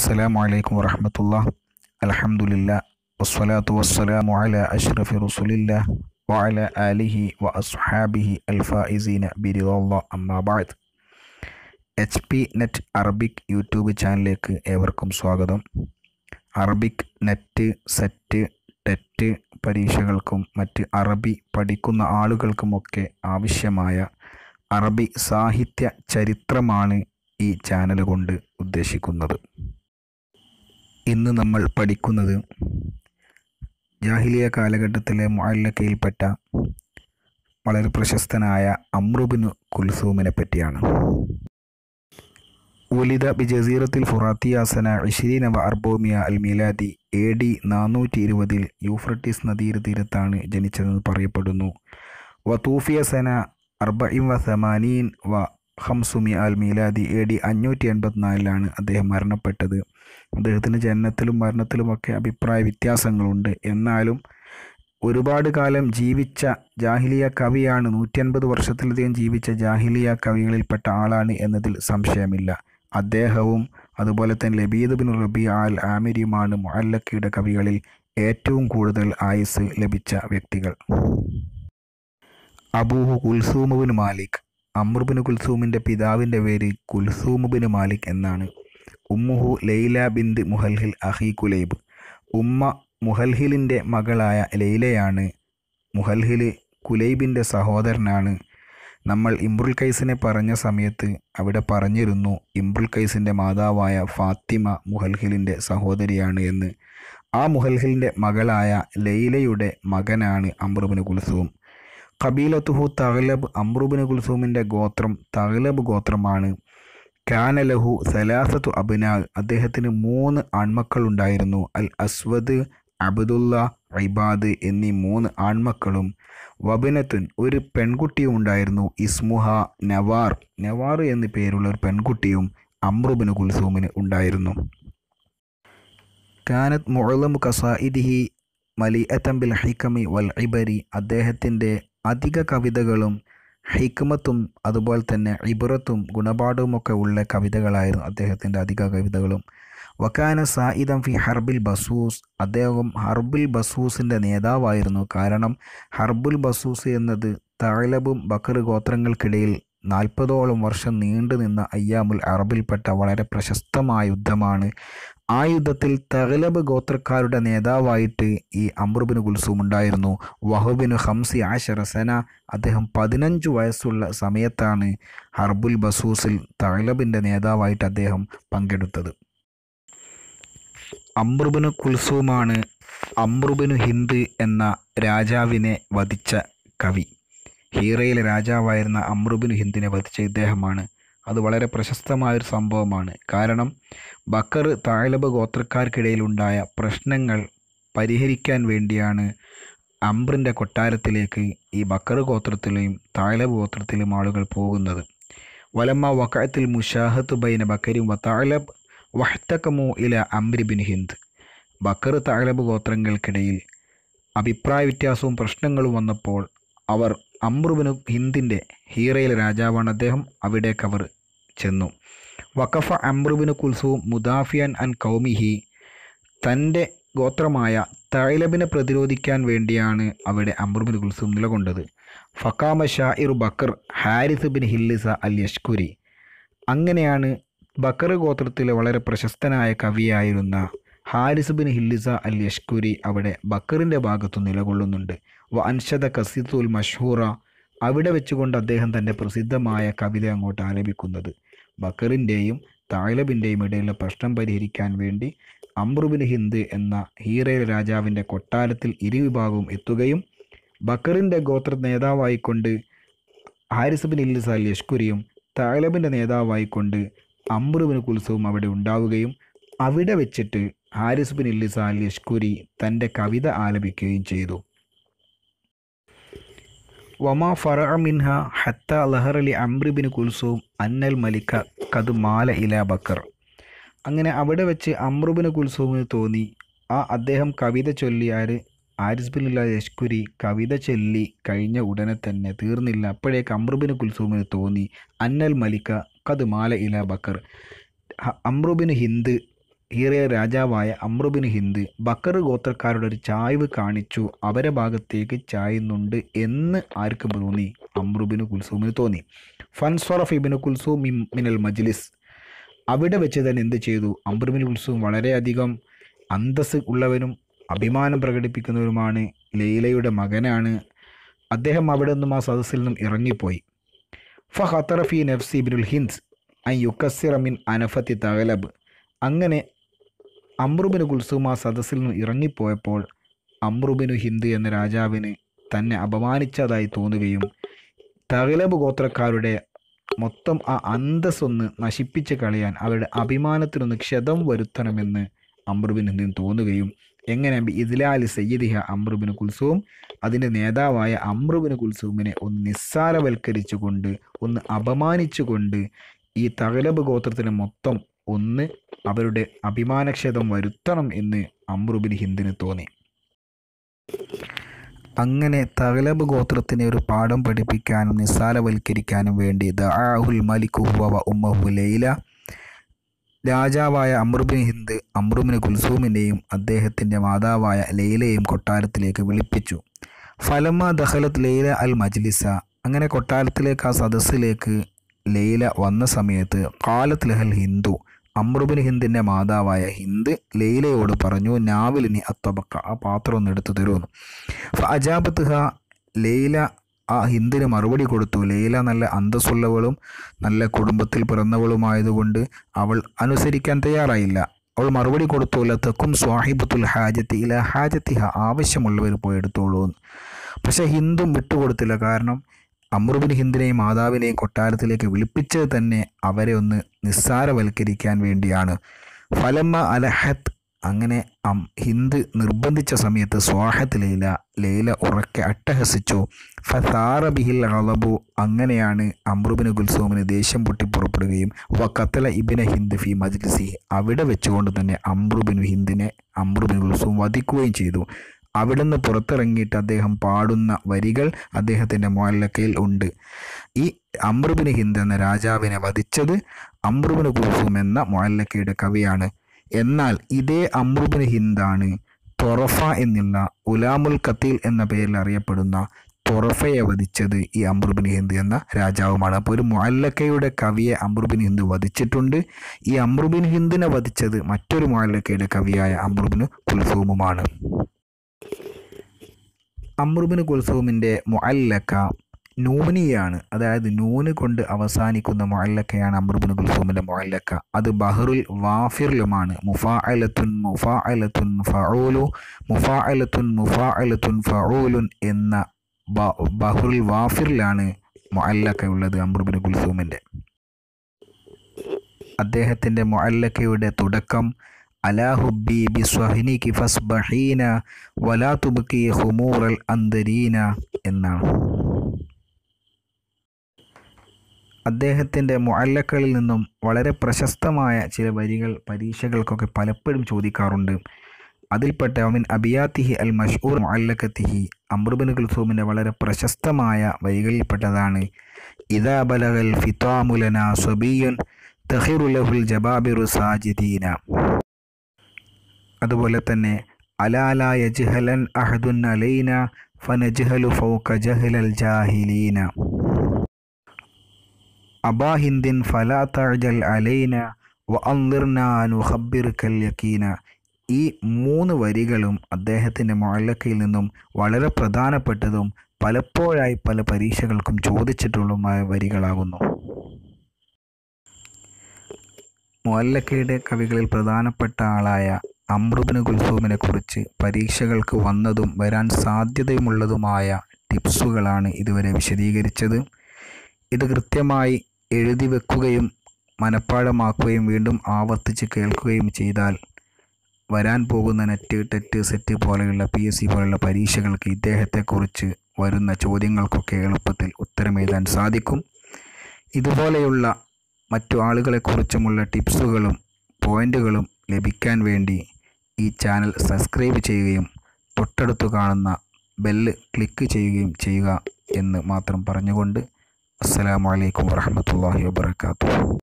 അസ്സലാമു അലൈക്കും വറഹമത്തുള്ള അലഹമുല്ല വസ്സലാത്തു വസ്സലാമു അല അഷ്റഫി റസുലില്ല വഅല ആലിഹി വ അസ്ഹാബിഹി അൽഫായിസീന ബിരിദ അമ്മാബാദ് H P NET Arabic YouTube ചാനലിലേക്ക് ഏവർക്കും സ്വാഗതം അറബിക് നെറ്റ് സെറ്റ് ടെറ്റ് പരീക്ഷകൾക്കും മറ്റ് അറബി പഠിക്കുന്ന ആളുകൾക്കുമൊക്കെ ആവശ്യമായ അറബി സാഹിത്യ ചരിത്രമാണ് ഈ ചാനൽ കൊണ്ട് ഉദ്ദേശിക്കുന്നത് ഇന്ന് നമ്മൾ പഠിക്കുന്നത് ജാഹിലിയ കാലഘട്ടത്തിലെ മുഅല്ലക്കയിൽപ്പെട്ട വളരെ പ്രശസ്തനായ അമ്രുബിന് കുൽസൂമിനെ പറ്റിയാണ് ഉലിദ ബി ജസീറത്തിൽ ഫുറാത്തിയാസന ഇഷിരീനവ അർബോമിയ അൽ മിലാദി എ ഡി നാനൂറ്റി ഇരുപതിൽ യൂഫ്രട്ടീസ് നദീതീരത്താണ് ജനിച്ചതെന്ന് പറയപ്പെടുന്നു വതൂഫിയ സന അർബഇം വ സമാനീൻ വ ഹംസുമി അൽ മീലാദി എ ഡി അഞ്ഞൂറ്റി എൺപത്തിനാലിലാണ് അദ്ദേഹം മരണപ്പെട്ടത് അദ്ദേഹത്തിൻ്റെ ജനനത്തിലും മരണത്തിലുമൊക്കെ അഭിപ്രായ വ്യത്യാസങ്ങളുണ്ട് എന്നാലും ഒരുപാട് കാലം ജീവിച്ച ജാഹിലിയ കവിയാണ് നൂറ്റൻപത് വർഷത്തിലധികം ജീവിച്ച ജാഹിലിയ കവികളിൽപ്പെട്ട ആളാണ് എന്നതിൽ സംശയമില്ല അദ്ദേഹവും അതുപോലെ തന്നെ ലബീദ് ബിൻ റബി അൽ ആമിരിയുമാണ് മുഅല്ലക്കിയുടെ കവികളിൽ ഏറ്റവും കൂടുതൽ ആയുസ് ലഭിച്ച വ്യക്തികൾ അബൂഹു കുൽസൂമുബിൻ മാലിക് അമ്രുബിൻ കുൽസൂമിൻ്റെ പിതാവിൻ്റെ പേര് കുൽസൂമുബിൻ മാലിക് എന്നാണ് ഉമ്മുഹു ലൈല ബിന്ദ് മുഹൽഹിൽ അഹി കുലൈബ് ഉമ്മ മുഹൽഹിലിൻ്റെ മകളായ ലൈലയാണ് മുഹൽഹിൽ കുലൈബിൻ്റെ സഹോദരനാണ് നമ്മൾ ഇംറുൽ കൈസിനെ പറഞ്ഞ സമയത്ത് അവിടെ പറഞ്ഞിരുന്നു ഇംറുൽ കൈസിൻ്റെ മാതാവായ ഫാത്തിമ മുഹൽഹിലിൻ്റെ സഹോദരിയാണ് എന്ന് ആ മുഹൽഹിലിൻ്റെ മകളായ ലൈലയുടെ മകനാണ് അമ്രുബിന് കുൽസൂം കബീലത്തുഹു തഗ്ലബ് അമ്രുബിന് കുൽസൂമിൻ്റെ ഗോത്രം തഗ്ലബ് ഗോത്രമാണ് കാനലഹു സലാസത്തു അബിനാൽ അദ്ദേഹത്തിന് മൂന്ന് ആൺമക്കളുണ്ടായിരുന്നു അൽ അസ്വദ് അബ്ദുല്ല ഇബാദ് എന്നീ മൂന്ന് ആൺമക്കളും വബിനത്തുൻ ഒരു പെൺകുട്ടിയും ഉണ്ടായിരുന്നു ഇസ്മുഹ നവാർ നവാർ എന്നു പേരുള്ള ഒരു പെൺകുട്ടിയും അമ്രുബിന് കുൽസൂമിന് ഉണ്ടായിരുന്നു കാനത്ത് മുഴലം കസാഇദിഹി മലി അത്തമ്പിൽ ഹൈക്കമി വൽ ഇബരി അദ്ദേഹത്തിൻ്റെ അധിക കവിതകളും ഹിക്മത്തും അതുപോലെ തന്നെ ഇബുറത്തും ഗുണപാഠവുമൊക്കെ ഉള്ള കവിതകളായിരുന്നു അദ്ദേഹത്തിൻ്റെ അധിക കവിതകളും വക്കാന സായിദം ഫി ഹർബിൽ ബസൂസ് അദ്ദേഹം ഹർബിൽ ബസൂസിൻ്റെ നേതാവായിരുന്നു കാരണം ഹർബുൽ ബസൂസ് എന്നത് തഴലബും ബക്കർ ഗോത്രങ്ങൾക്കിടയിൽ നാൽപ്പതോളം വർഷം നീണ്ടു നിന്ന അയ്യാമുൽ അറബിൽപ്പെട്ട വളരെ പ്രശസ്തമായ യുദ്ധമാണ് ആ യുദ്ധത്തിൽ തഗ്ലബ് ഗോത്രക്കാരുടെ നേതാവായിട്ട് ഈ അമ്രുബിന് കുൽസൂം ഉണ്ടായിരുന്നു വഹുബിന് ഹംസി ആശറസന അദ്ദേഹം പതിനഞ്ച് വയസ്സുള്ള സമയത്താണ് ഹർബുൽ ബസൂസിൽ തഗ്ലബിൻ്റെ നേതാവായിട്ട് അദ്ദേഹം പങ്കെടുത്തത് അമ്രുബിന് കുൽസൂമാണ് അമ്രുബിന് ഹിന്ദ് എന്ന രാജാവിനെ വധിച്ച കവി ഹീറയിലെ രാജാവായിരുന്ന അമ്രുബിന് ഹിന്ദിനെ വധിച്ച ഇദ്ദേഹമാണ് അത് വളരെ പ്രശസ്തമായൊരു സംഭവമാണ് കാരണം ബക്കർ താലബ് ഗോത്രക്കാർക്കിടയിലുണ്ടായ പ്രശ്നങ്ങൾ പരിഹരിക്കാൻ വേണ്ടിയാണ് അംബ്രിൻ്റെ കൊട്ടാരത്തിലേക്ക് ഈ ബക്കർ ഗോത്രത്തിലെയും താലബ് ഗോത്രത്തിലെയും ആളുകൾ പോകുന്നത് വലമ്മ വക്കായത്തിൽ മുഷാഹത്ത് ബൈന ബക്കരും വ താലബ് വഹ്തക്കമോ ഇല അംബ്രി ബിൻ ഹിന്ദ് ബക്കർ താലബ് ഗോത്രങ്ങൾക്കിടയിൽ അഭിപ്രായ വ്യത്യാസവും പ്രശ്നങ്ങളും വന്നപ്പോൾ അവർ അമ്രുബിനു ഹിന്ദിൻ്റെ ഹീറയിൽ രാജാവാണ് അദ്ദേഹം അവിടെ കവർ ചെന്നു വഖഫ അമ്രുബിനു കുൽസുവും മുദാഫിയൻ അൻ കൗമിഹി തൻ്റെ ഗോത്രമായ തൈലബിനെ പ്രതിരോധിക്കാൻ വേണ്ടിയാണ് അവിടെ അമ്രുബിൻ കുൽസും നിലകൊണ്ടത് ഫക്കാമ ഷാഇർ ബക്കർ ഹാരിസ് ബിൻ ഹില്ലിസ അൽ യഷ്കുരി അങ്ങനെയാണ് ബക്കർ ഗോത്രത്തിലെ വളരെ പ്രശസ്തനായ കവിയായിരുന്ന ഹാരിസ് ബിൻ ഹില്ലിസ അൽ യഷ്കുരി അവിടെ ബക്കറിൻ്റെ ഭാഗത്തു നിലകൊള്ളുന്നുണ്ട് വ അൻഷദ കസീത്തുൽ മഷൂറ അവിടെ വെച്ചുകൊണ്ട് അദ്ദേഹം തൻ്റെ പ്രസിദ്ധമായ കവിത അങ്ങോട്ട് ആലപിക്കുന്നത് ബക്കറിൻ്റെയും തായ്ലബിൻ്റെയും ഇടയിലെ പ്രശ്നം പരിഹരിക്കാൻ വേണ്ടി അമ്രുബിൻ ഹിന്ദ് എന്ന ഹീറയിൽ രാജാവിൻ്റെ കൊട്ടാരത്തിൽ ഇരുവിഭാഗവും എത്തുകയും ബക്കറിൻ്റെ ഗോത്ര നേതാവായിക്കൊണ്ട് ഹാരിസബിൻ ഇല്ലിസ അൽ യഷ്കുരിയും തായ്ലബിൻ്റെ നേതാവായിക്കൊണ്ട് അമ്രുബിൻ കുൽസവും അവിടെ ഉണ്ടാവുകയും അവിടെ വെച്ചിട്ട് ഹാരിസ് ബിൻ ഇല്ലിസ ലഷ്കുരി തൻ്റെ കവിത ആലപിക്കുകയും ചെയ്തു വമാ ഫറ മിൻഹ ഹത്ത ലഹറലി അമ്രിബിൻ കുൽസൂം അന്നൽ മലിക്ക കത് മാല ഇല ബക്കർ അങ്ങനെ അവിടെ വെച്ച് അമ്രുബിന് കുൽസൂമിന് തോന്നി ആ അദ്ദേഹം കവിത ചൊല്ലിയാൽ ആരിസ് ബിൻ ലഷ്കുരി കവിത ചൊല്ലി കഴിഞ്ഞ ഉടനെ തന്നെ തീർന്നില്ല അപ്പോഴേക്ക് അമ്രുബിന് കുൽസൂമിന് തോന്നി അന്നൽ മലിക്ക കത് മാല ഇല ബക്കർ അമ്രുബിന് ഹിന്ദ് ഈറിയ രാജാവായ അമ്രുബിൻ ഹിന്ദ് ബക്കർ ഗോത്രക്കാരുടെ ഒരു ചായ്വ് കാണിച്ചു അവരെ ഭാഗത്തേക്ക് ചായുന്നുണ്ട് എന്ന് ആർക്ക് തോന്നി അമ്രുബിന് കുൽസൂമിന് തോന്നി ഫൻസോറഫ് ഇബിന് കുൽസൂം മിനൽ മജ്ലിസ് അവിടെ വെച്ച് തന്നെ എന്ത് ചെയ്തു അമ്രുബിൻ കുൽസൂം വളരെയധികം അന്തസ് ഉള്ളവനും അഭിമാനം പ്രകടിപ്പിക്കുന്നവരുമാണ് ലൈലയുടെ മകനാണ് അദ്ദേഹം അവിടെ നിന്നും ആ സദസ്സിൽ നിന്നും ഇറങ്ങിപ്പോയി ഫഹത്തറഫി നഫ്സി ഇബിനുൽ ഹിന്ദ് ഐ യുക്കസിറമിൻ അനഫത്തി തഗലബ് അങ്ങനെ അമ്രുബിന് കുൽസുമ സദസ്സിൽ നിന്ന് ഇറങ്ങിപ്പോയപ്പോൾ അമ്രുബിനു ഹിന്ദ് എന്ന രാജാവിന് തന്നെ അപമാനിച്ചതായി തോന്നുകയും തകലബ് ഗോത്രക്കാരുടെ മൊത്തം ആ അന്തസ്സൊന്ന് നശിപ്പിച്ച് കളയാൻ അവരുടെ അഭിമാനത്തിനൊന്ന് ക്ഷതം വരുത്തണമെന്ന് അമ്രുബിൻ ഹിന്ദു തോന്നുകയും എങ്ങനെ ഇതിലാലി സയ്യിദിഹ അമ്രുബിന് കുൽസൂം അതിൻ്റെ നേതാവായ അമ്രുബിന് കുൽസൂമിനെ ഒന്ന് നിസ്സാരവൽക്കരിച്ചുകൊണ്ട് ഒന്ന് അപമാനിച്ചുകൊണ്ട് ഈ തകലബ് ഗോത്രത്തിന് മൊത്തം ഒന്ന് അവരുടെ അഭിമാനക്ഷേതം വരുത്തണം എന്ന് അമ്രുബിൻ ഹിന്ദിന് തോന്നി അങ്ങനെ തകലബ് ഗോത്രത്തിനെ ഒരു പാഠം പഠിപ്പിക്കാനും നിസ്സാരവൽക്കരിക്കാനും വേണ്ടി ദാഹുൽ മലിക് ഉവ ഉമ്മഹു ലൈല രാജാവായ അമ്രുബിൻ ഹിന്ദ് അമ്രുബിന് ഗുൽസൂമിനെയും അദ്ദേഹത്തിൻ്റെ മാതാവായ ലൈലയും കൊട്ടാരത്തിലേക്ക് വിളിപ്പിച്ചു ഫലമ ദഹലത്ത് ലൈല അൽ മജ്ലിസ അങ്ങനെ കൊട്ടാരത്തിലേക്ക് ആ സദസ്സിലേക്ക് ലൈല വന്ന സമയത്ത് കാലത്ത് ലഹൽ ഹിന്ദു അമ്രുബിൻ ഹിന്ദിൻ്റെ മാതാവായ ഹിന്ദ് ലൈലയോട് പറഞ്ഞു നാവിലിനി അത്തബക്ക ആ പാത്രം ഒന്ന് എടുത്തു തരുമെന്ന് അജാബത്ത് ഹ ലൈല ആ ഹിന്ദിന് മറുപടി കൊടുത്തു ലൈല നല്ല അന്തസ്സുള്ളവളും നല്ല കുടുംബത്തിൽ പിറന്നവളുമായതുകൊണ്ട് അവൾ അനുസരിക്കാൻ തയ്യാറായില്ല അവൾ മറുപടി കൊടുത്തു ലത്തക്കും സ്വാഹിബുത്തുൽ ഹാജത്തി ഇല ഹാജത്തിഹ ആവശ്യമുള്ളവർ പോയി എടുത്തോളൂ പക്ഷേ ഹിന്ദും വിട്ടുകൊടുത്തില്ല കാരണം അമ്രുബിൻ ഹിന്ദിനെയും മാതാവിനെയും കൊട്ടാരത്തിലേക്ക് വിളിപ്പിച്ചത് തന്നെ അവരെ ഒന്ന് നിസ്സാരവൽക്കരിക്കാൻ വേണ്ടിയാണ് ഫലമ്മ അലഹത്ത് അങ്ങനെ അം ഹിന്ദ് നിർബന്ധിച്ച സമയത്ത് സ്വാഹത്ത് ലൈല ലൈല ഉറക്കെ അട്ടഹസിച്ചു ഫസാറബിഹിൽ ബിഹിൽ അളബു അങ്ങനെയാണ് അമ്രുബിന് ഗുൽസോമിന് ദേഷ്യം പൊട്ടി പുറപ്പെടുകയും വ കത്തല ഇബിനെ ഹിന്ദ് ഫി മജ്ലിസി അവിടെ വെച്ചുകൊണ്ട് തന്നെ അമ്രുബിൻ ഹിന്ദിനെ അമ്രുബിൻ ഗുൽസോം വധിക്കുകയും ചെയ്തു അവിടുന്ന് പുറത്തിറങ്ങിയിട്ട് അദ്ദേഹം പാടുന്ന വരികൾ അദ്ദേഹത്തിൻ്റെ മോലക്കയിൽ ഉണ്ട് ഈ അമൃബിന് ഹിന്ദ് എന്ന രാജാവിനെ വധിച്ചത് അമൃബിന് കുൽസും എന്ന മോലക്കയുടെ കവിയാണ് എന്നാൽ ഇതേ അമൃബിന് ഹിന്ദാണ് തൊറഫ എന്നുള്ള ഉലാമുൽ കത്തീൽ എന്ന പേരിൽ അറിയപ്പെടുന്ന തൊറഫയെ വധിച്ചത് ഈ അമൃബിന് ഹിന്ദ് എന്ന രാജാവുമാണ് അപ്പോൾ ഒരു മോലക്കയുടെ കവിയെ അമൃബിന് ഹിന്ദു വധിച്ചിട്ടുണ്ട് ഈ അമ്രുബിൻ ഹിന്ദിനെ വധിച്ചത് മറ്റൊരു മോലക്കയുടെ കവിയായ അമൃബിന് കുൽസൂമുമാണ് അമ്രുബിന് കുൽസൂമിൻ്റെ മൊഅല്ലക്ക നൂനിയാണ് അതായത് നൂന് കൊണ്ട് അവസാനിക്കുന്ന മൊഅല്ലക്കയാണ് അമ്രുബിന് കുൽസൂമിൻ്റെ മൊഅല്ലക്ക അത് ബഹ്റുൽ വാഫിറിലുമാണ് മുഫാ അലത്തുൻ മുഫാ അലത്തുൻ ഫഊലു മുഫാ അലത്തുൻ മുഫാ അലത്തുൻ ഫഊലുൻ എന്ന ബഹ്റുൽ വാഫിറിലാണ് മുഅല്ലക്ക ഉള്ളത് അമ്രുബിന് കുൽസൂമിൻ്റെ അദ്ദേഹത്തിൻ്റെ മൊഅല്ലക്കയുടെ തുടക്കം അലാഹുബി ബി സ്വഹിനിക്ക് ഫസ്ബഹീന വലാ തുബക്കി ഹുമൂറൽ അന്തരീന എന്നാണ് അദ്ദേഹത്തിൻ്റെ മുഅല്ലക്കളിൽ നിന്നും വളരെ പ്രശസ്തമായ ചില വരികൾ പരീക്ഷകൾക്കൊക്കെ പലപ്പോഴും ചോദിക്കാറുണ്ട് അതിൽപ്പെട്ട അമിൻ അബിയാത്തിഹി അൽ മഷൂർ മുഅല്ലക്കത്തിഹി അമ്രുബിൻ ഗുൽസൂമിൻ്റെ വളരെ പ്രശസ്തമായ വരികളിൽപ്പെട്ടതാണ് ഇദാ ബലഗൽ ഫിത്താമുലന തഹിറുലഹുൽ ജബാബിറു സാജിദീന അതുപോലെ തന്നെ അലാല യജ്ഹലൻ അഹദുൻ അലൈന ഫനജ്ഹലു ഫൗക ജഹ്ലൽ ജാഹിലീന അബാ ഹിന്ദിൻ ഫലാ താജൽ അലൈന വ അന്തിർനാനു ഹബ്ബിർക്കൽ യക്കീന ഈ മൂന്ന് വരികളും അദ്ദേഹത്തിൻ്റെ മുഴലക്കയിൽ നിന്നും വളരെ പ്രധാനപ്പെട്ടതും പലപ്പോഴായി പല പരീക്ഷകൾക്കും ചോദിച്ചിട്ടുള്ളതുമായ വരികളാകുന്നു മുല്ലക്കയുടെ കവികളിൽ പ്രധാനപ്പെട്ട ആളായ അമൃതന് കുൽസൂമിനെ കുറിച്ച് പരീക്ഷകൾക്ക് വന്നതും വരാൻ സാധ്യതയുമുള്ളതുമായ ടിപ്സുകളാണ് ഇതുവരെ വിശദീകരിച്ചത് ഇത് കൃത്യമായി എഴുതി വെക്കുകയും മനഃപ്പാടമാക്കുകയും വീണ്ടും ആവർത്തിച്ച് കേൾക്കുകയും ചെയ്താൽ വരാൻ പോകുന്ന നെറ്റ് ടെറ്റ് സെറ്റ് പോലെയുള്ള പി എസ് സി പോലെയുള്ള പരീക്ഷകൾക്ക് ഇദ്ദേഹത്തെക്കുറിച്ച് വരുന്ന ചോദ്യങ്ങൾക്കൊക്കെ എളുപ്പത്തിൽ ഉത്തരമെഴുതാൻ സാധിക്കും ഇതുപോലെയുള്ള മറ്റു ആളുകളെക്കുറിച്ചുമുള്ള ടിപ്സുകളും പോയിൻ്റുകളും ലഭിക്കാൻ വേണ്ടി ഈ ചാനൽ സബ്സ്ക്രൈബ് ചെയ്യുകയും തൊട്ടടുത്ത് കാണുന്ന ബെല്ല് ക്ലിക്ക് ചെയ്യുകയും ചെയ്യുക എന്ന് മാത്രം പറഞ്ഞുകൊണ്ട് അലൈക്കും വാഹമത്തല്ലാഹി വബറകാതുഹു